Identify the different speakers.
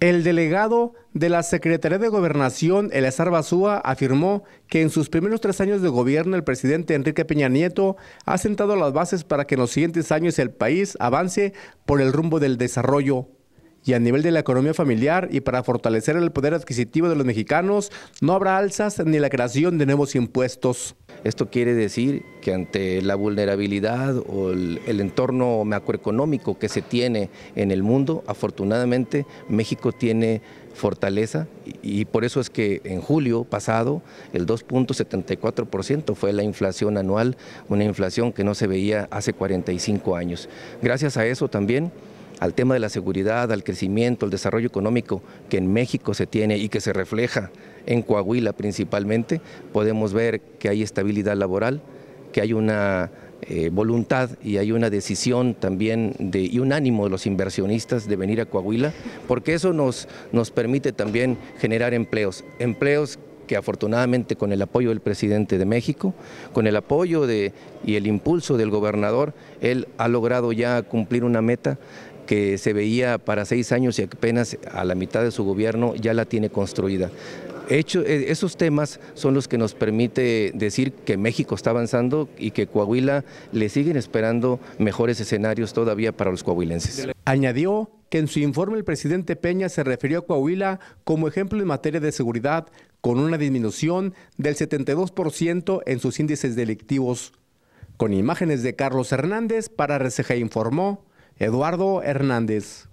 Speaker 1: El delegado de la Secretaría de Gobernación, Eleazar Basúa, afirmó que en sus primeros tres años de gobierno el presidente Enrique Peña Nieto ha sentado las bases para que en los siguientes años el país avance por el rumbo del desarrollo. Y a nivel de la economía familiar y para fortalecer el poder adquisitivo de los mexicanos, no habrá
Speaker 2: alzas ni la creación de nuevos impuestos. Esto quiere decir que ante la vulnerabilidad o el, entorno macroeconómico que se tiene en el mundo, afortunadamente México tiene fortaleza y por eso es que en julio pasado el 2.74% fue la inflación anual, una inflación que no se veía hace 45 años. Gracias a eso también al tema de la seguridad, al crecimiento, al desarrollo económico que en México se tiene y que se refleja en Coahuila principalmente, podemos ver que hay estabilidad laboral, que hay una eh, voluntad y hay una decisión también de, y un ánimo de los inversionistas de venir a Coahuila, porque eso nos, nos permite también generar empleos, empleos que afortunadamente con el apoyo del presidente de México, con el apoyo de, y el impulso del gobernador, él ha logrado ya cumplir una meta que se veía para seis años y apenas a la mitad de su gobierno ya la tiene construida. Eh, esos temas son los que nos permite decir que México está avanzando y que Coahuila le siguen esperando mejores escenarios todavía para los coahuilenses. Añadió
Speaker 1: que en su informe el presidente Peña se refirió a Coahuila como ejemplo en materia de seguridad, con una disminución del 72% en sus índices delictivos. Con imágenes de Carlos Hernández para RCG informó Eduardo Hernández.